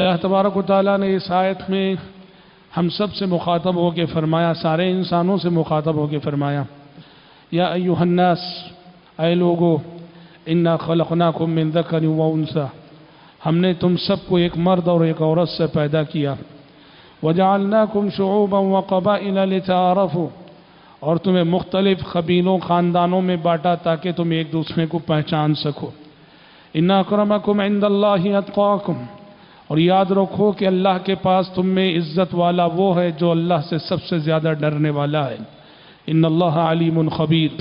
اللہ تبارک و تعالیٰ نے اس آیت میں ہم سب سے مخاطب ہو کے فرمایا سارے انسانوں سے مخاطب ہو کے فرمایا یا ایوہ الناس اے لوگو انا خلقناکم من ذکر و انسا ہم نے تم سب کو ایک مرد اور ایک عورت سے پیدا کیا وجعلناکم شعوبا کم شعبہ و اور تمہیں مختلف قبیلوں خاندانوں میں بانٹا تاکہ تم ایک دوسرے کو پہچان سکو اِنَّا اکم عند اللہ ہی اور یاد رکھو کہ اللہ کے پاس تم میں عزت والا وہ ہے جو اللہ سے سب سے زیادہ ڈرنے والا ہے ان اللہ علیم الخبیر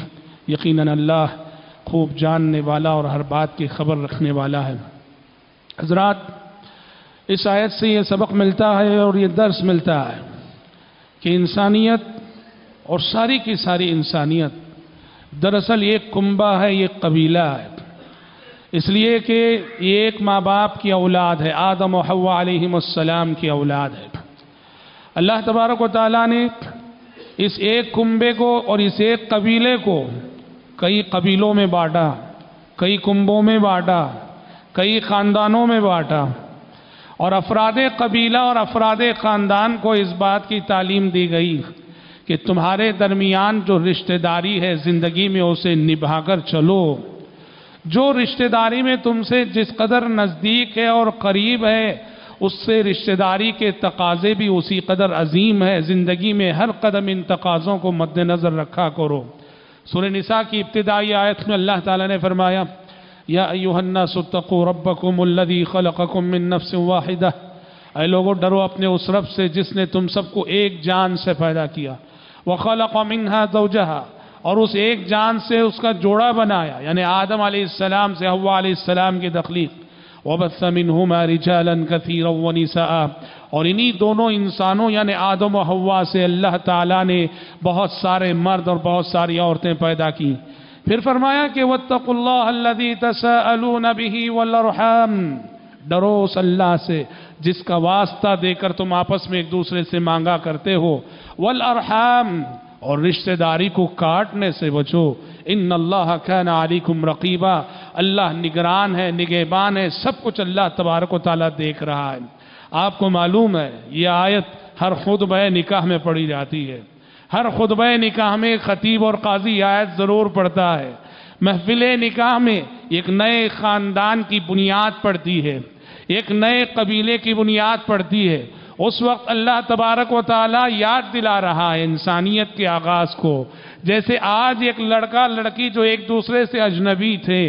یقیناً اللہ خوب جاننے والا اور ہر بات کی خبر رکھنے والا ہے حضرات اس آیت سے یہ سبق ملتا ہے اور یہ درس ملتا ہے کہ انسانیت اور ساری کی ساری انسانیت دراصل یہ کنبہ ہے یہ قبیلہ ہے اس لیے کہ یہ ایک ماں باپ کی اولاد ہے آدم و علیہم السلام کی اولاد ہے اللہ تبارک و تعالیٰ نے اس ایک کنبے کو اور اس ایک قبیلے کو کئی قبیلوں میں بانٹا کئی کنبوں میں بانٹا کئی خاندانوں میں بانٹا اور افراد قبیلہ اور افراد خاندان کو اس بات کی تعلیم دی گئی کہ تمہارے درمیان جو رشتہ داری ہے زندگی میں اسے نبھا کر چلو جو رشتہ داری میں تم سے جس قدر نزدیک ہے اور قریب ہے اس سے رشتہ داری کے تقاضے بھی اسی قدر عظیم ہے زندگی میں ہر قدم ان تقاضوں کو مد نظر رکھا کرو سورہ نساء کی ابتدائی آیت میں اللہ تعالیٰ نے فرمایا یا ایوہ الناس اتقو ربکم اللذی خلقکم من نفس واحدہ اے لوگوں ڈرو اپنے اس رب سے جس نے تم سب کو ایک جان سے پیدا کیا وَخَلَقَ مِنْهَا دَوْجَهَا اور اس ایک جان سے اس کا جوڑا بنایا یعنی آدم علیہ السلام سے علیہ السلام کی تخلیق وَبَثَّ مِنْهُمَا رِجَالًا كَثِيرًا صاحب اور انہی دونوں انسانوں یعنی آدم و ہوا سے اللہ تعالیٰ نے بہت سارے مرد اور بہت ساری عورتیں پیدا کی پھر فرمایا کہ اللَّهَ الَّذِي تَسَأَلُونَ بِهِ وَالْأَرْحَامِ ڈرو اس اللہ سے جس کا واسطہ دے کر تم آپس میں ایک دوسرے سے مانگا کرتے ہو وَالْأَرْحَامِ اور رشتہ داری کو کاٹنے سے بچو ان اللہ کہنا علیکم رقیبہ اللہ نگران ہے نگہبان ہے سب کچھ اللہ تبارک و تعالیٰ دیکھ رہا ہے آپ کو معلوم ہے یہ آیت ہر خطبہ نکاح میں پڑھی جاتی ہے ہر خطبہ نکاح میں خطیب اور قاضی آیت ضرور پڑھتا ہے محفل نکاح میں ایک نئے خاندان کی بنیاد پڑتی ہے ایک نئے قبیلے کی بنیاد پڑتی ہے اس وقت اللہ تبارک و تعالی یاد دلا رہا ہے انسانیت کے آغاز کو جیسے آج ایک لڑکا لڑکی جو ایک دوسرے سے اجنبی تھے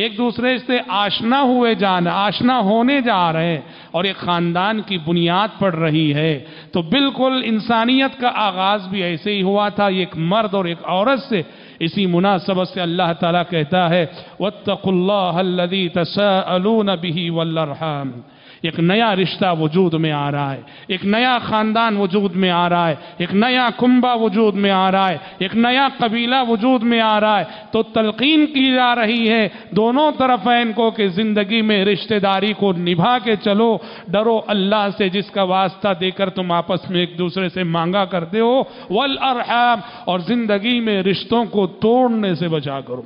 ایک دوسرے سے آشنا ہوئے جانا آشنا ہونے جا رہے ہیں اور ایک خاندان کی بنیاد پڑ رہی ہے تو بالکل انسانیت کا آغاز بھی ایسے ہی ہوا تھا ایک مرد اور ایک عورت سے اسی مناسب سے اللہ تعالیٰ کہتا ہے اللَّهَ الَّذِي تَسَأَلُونَ بِهِ وَالْأَرْحَامِ ایک نیا رشتہ وجود میں آ رہا ہے ایک نیا خاندان وجود میں آ رہا ہے ایک نیا کمبہ وجود میں آ رہا ہے ایک نیا قبیلہ وجود میں آ رہا ہے تو تلقین کی جا رہی ہے دونوں طرف ہیں ان کو کہ زندگی میں رشتہ داری کو نبھا کے چلو ڈرو اللہ سے جس کا واسطہ دے کر تم آپس میں ایک دوسرے سے مانگا کرتے ہو والارحام اور زندگی میں رشتوں کو توڑنے سے بچا کرو